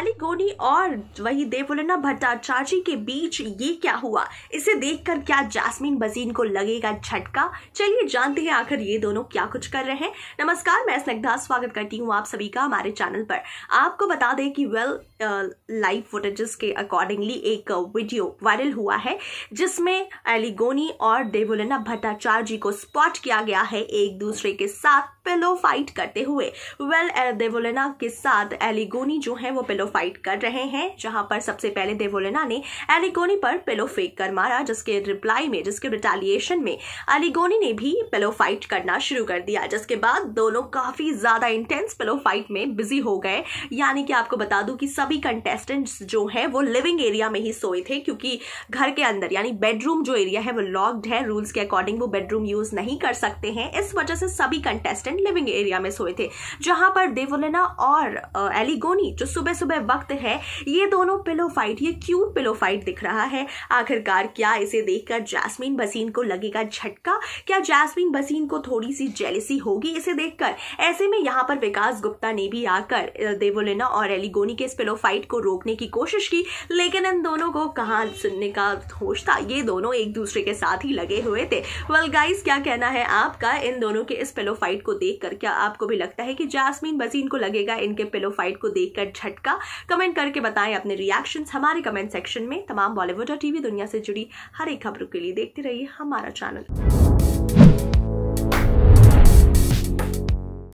एलिगोनी और वही देवोलना भट्टाचार्य के बीच ये क्या हुआ इसे देखकर क्या जैस्मीन बजीन को लगेगा झटका चलिए जानते हैं आखिर ये दोनों क्या कुछ कर रहे हैं नमस्कार मैं स्नग्धा स्वागत करती हूँ आप सभी का हमारे चैनल पर आपको बता दें कि वेल लाइव फुटेजेस के अकॉर्डिंगली एक वीडियो वायरल हुआ है जिसमें एलिगोनी और देवोलना भट्टाचार्य को स्पॉट किया गया है एक दूसरे के साथ पिलो फाइट करते हुए वेल देवोलेना के साथ एलिगोनी जो है वो पिलो फाइट कर रहे हैं जहां पर सबसे पहले देवोलेना ने एलिगोनी पर पिलो फेंक कर मारा जिसके रिप्लाई में जिसके रिटेलिएशन में एलिगोनी ने भी पिलो फाइट करना शुरू कर दिया जिसके बाद दोनों काफ़ी ज़्यादा इंटेंस पिलो फाइट में बिजी हो गए यानी कि आपको बता दू की सभी कंटेस्टेंट्स जो है वो लिविंग एरिया में ही सोए थे क्योंकि घर के अंदर यानी बेडरूम जो एरिया है वो लॉक्ड है रूल्स के अकॉर्डिंग वो बेडरूम यूज़ नहीं कर सकते हैं इस वजह से सभी कंटेस्टेंट असिस्टेंट लिविंग एरिया में सोए थे जहां पर देवोलिना और एलिगोनी जो सुबह सुबह वक्त है ये दोनों पिलो फाइट ये क्यूट पिलो फाइट दिख रहा है आखिरकार क्या इसे देखकर जैस्मिन बसीन को लगेगा झटका क्या जैस्मिन बसीन को थोड़ी सी जेलिसी होगी इसे देखकर ऐसे में यहां पर विकास गुप्ता ने भी आकर देवोलिना और एलिगोनी के इस पिलो फाइट को रोकने की कोशिश की लेकिन इन दोनों को कहा सुनने का होश था ये दोनों एक दूसरे के साथ ही लगे हुए थे वेल well, गाइस क्या कहना है आपका इन दोनों के इस पिलो फाइट को देखकर क्या आपको भी लगता है कि जासमीन बजीन को लगेगा इनके पिलो फाइट को देखकर झटका कमेंट करके बताएं अपने रिएक्शन हमारे कमेंट सेक्शन में तमाम बॉलीवुड और टीवी दुनिया से जुड़ी हर एक खबरों के लिए देखते रहिए हमारा चैनल